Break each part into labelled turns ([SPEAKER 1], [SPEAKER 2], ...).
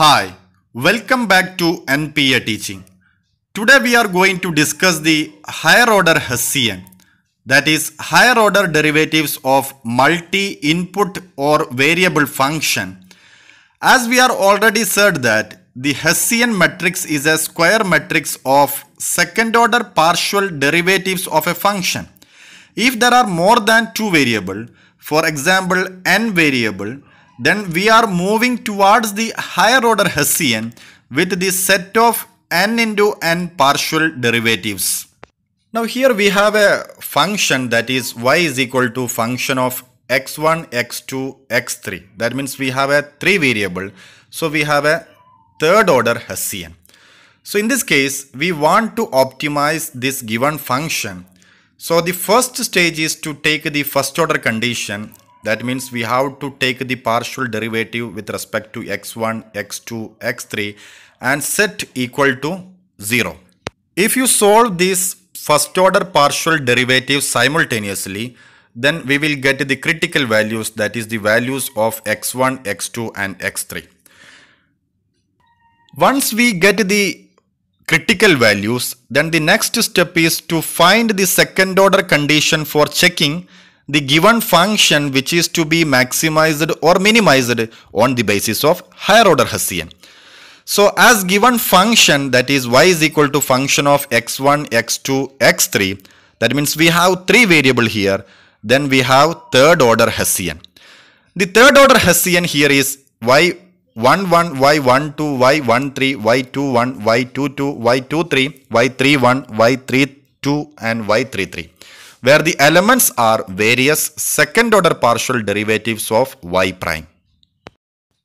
[SPEAKER 1] Hi, welcome back to NPA teaching. Today we are going to discuss the higher order Hessian, that is higher order derivatives of multi-input or variable function. As we are already said that the Hessian matrix is a square matrix of second order partial derivatives of a function. If there are more than two variable, for example n variable, then we are moving towards the higher order Hessian with the set of n into n partial derivatives. Now here we have a function that is y is equal to function of x1, x2, x3. That means we have a three variable. So we have a third order Hessian. So in this case, we want to optimize this given function. So the first stage is to take the first order condition that means we have to take the partial derivative with respect to x1, x2, x3 and set equal to 0. If you solve these first order partial derivatives simultaneously, then we will get the critical values that is the values of x1, x2 and x3. Once we get the critical values, then the next step is to find the second order condition for checking the given function which is to be maximized or minimized on the basis of higher order Hessian. So as given function that is y is equal to function of x1, x2, x3 that means we have three variable here then we have third order Hessian. The third order Hessian here is y11, y12, y13, y21, y22, y23, y31, y32 and y33 where the elements are various second order partial derivatives of y prime.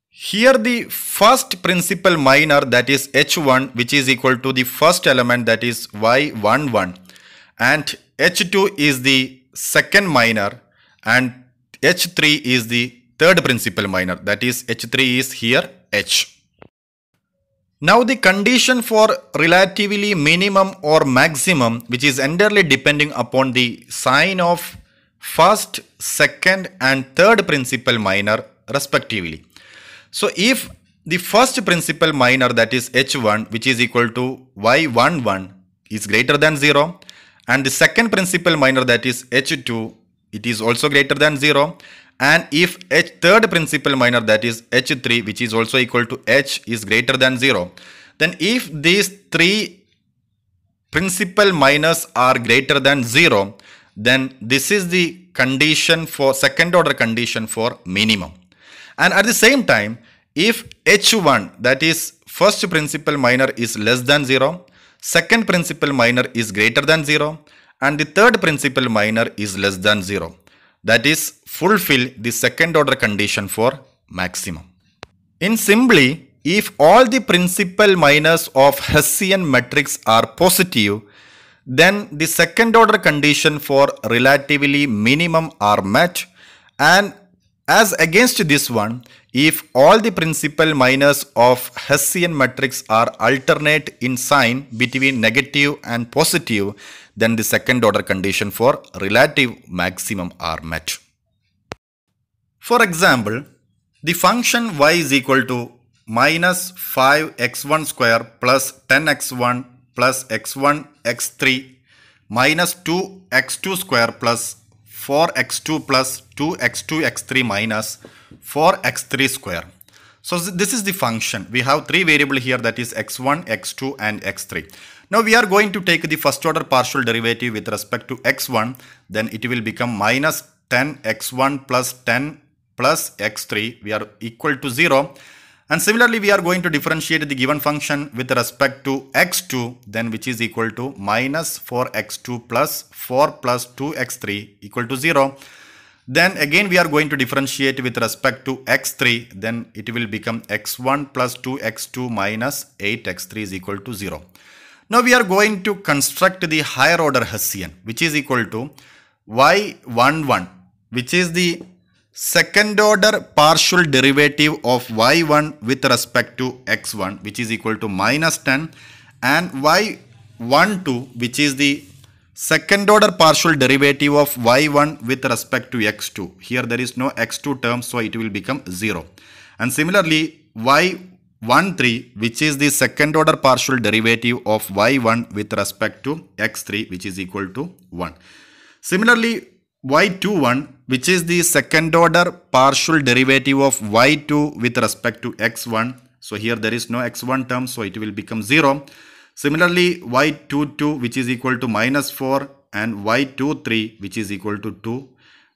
[SPEAKER 1] Here the first principal minor that is h1 which is equal to the first element that is y11 and h2 is the second minor and h3 is the third principal minor that is h3 is here h. Now the condition for relatively minimum or maximum which is entirely depending upon the sign of first, second and third principal minor respectively. So if the first principal minor that is h1 which is equal to y11 is greater than 0 and the second principal minor that is h2 it is also greater than 0 and if h third principal minor that is h3 which is also equal to h is greater than 0 then if these three principal minors are greater than 0 then this is the condition for second order condition for minimum and at the same time if h1 that is first principal minor is less than 0 second principal minor is greater than 0 and the third principal minor is less than 0 that is fulfill the second order condition for maximum. In simply, if all the principal minors of Hessian matrix are positive, then the second order condition for relatively minimum are met and as against this one, if all the principal minors of Hessian matrix are alternate in sign between negative and positive, then the second order condition for relative maximum are met. For example, the function y is equal to minus 5x1 square plus 10x1 plus x1 x3 minus 2x2 square plus 4x2 plus 2x2 x3 minus 4x3 square. So this is the function. We have three variable here that is x1, x2 and x3. Now we are going to take the first order partial derivative with respect to x1. Then it will become minus 10x1 plus 10 plus x3. We are equal to 0. And similarly, we are going to differentiate the given function with respect to x2, then which is equal to minus 4x2 plus 4 plus 2x3 equal to 0. Then again, we are going to differentiate with respect to x3, then it will become x1 plus 2x2 minus 8x3 is equal to 0. Now we are going to construct the higher order Hessian, which is equal to y11, which is the second order partial derivative of y1 with respect to x1 which is equal to minus 10 and y12 which is the second order partial derivative of y1 with respect to x2. Here there is no x2 term so it will become 0. And similarly y13 which is the second order partial derivative of y1 with respect to x3 which is equal to 1. Similarly y21 which is the second order partial derivative of y2 with respect to x1. So here there is no x1 term so it will become 0. Similarly y22 which is equal to minus 4 and y23 which is equal to 2.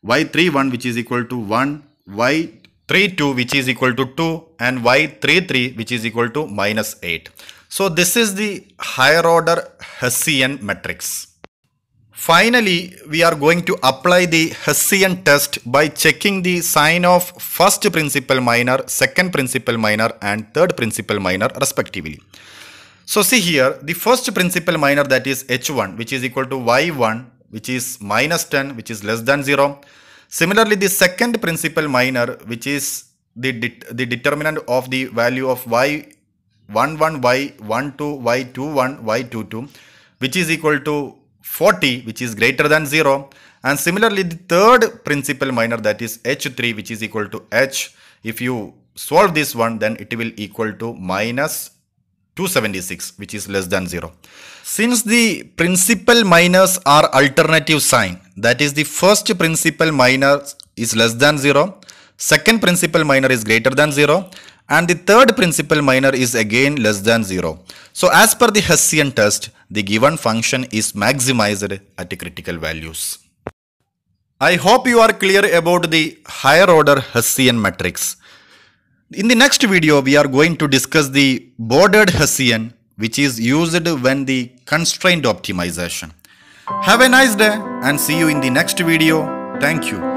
[SPEAKER 1] y31 which is equal to 1. y32 which is equal to 2 and y33 which is equal to minus 8. So this is the higher order Hessian matrix. Finally, we are going to apply the Hessian test by checking the sign of first principal minor, second principal minor and third principal minor respectively. So see here, the first principal minor that is H1 which is equal to Y1 which is minus 10 which is less than 0. Similarly, the second principal minor which is the, the determinant of the value of Y11, Y12, Y21, Y22 which is equal to 40 which is greater than 0 and similarly the third principal minor that is h3 which is equal to h if you solve this one then it will equal to minus 276 which is less than 0. Since the principal minors are alternative sign that is the first principal minor is less than 0, second principal minor is greater than 0 and the third principal minor is again less than 0. So as per the Hessian test the given function is maximized at critical values. I hope you are clear about the higher order Hessian matrix. In the next video, we are going to discuss the bordered Hessian which is used when the constraint optimization. Have a nice day and see you in the next video. Thank you.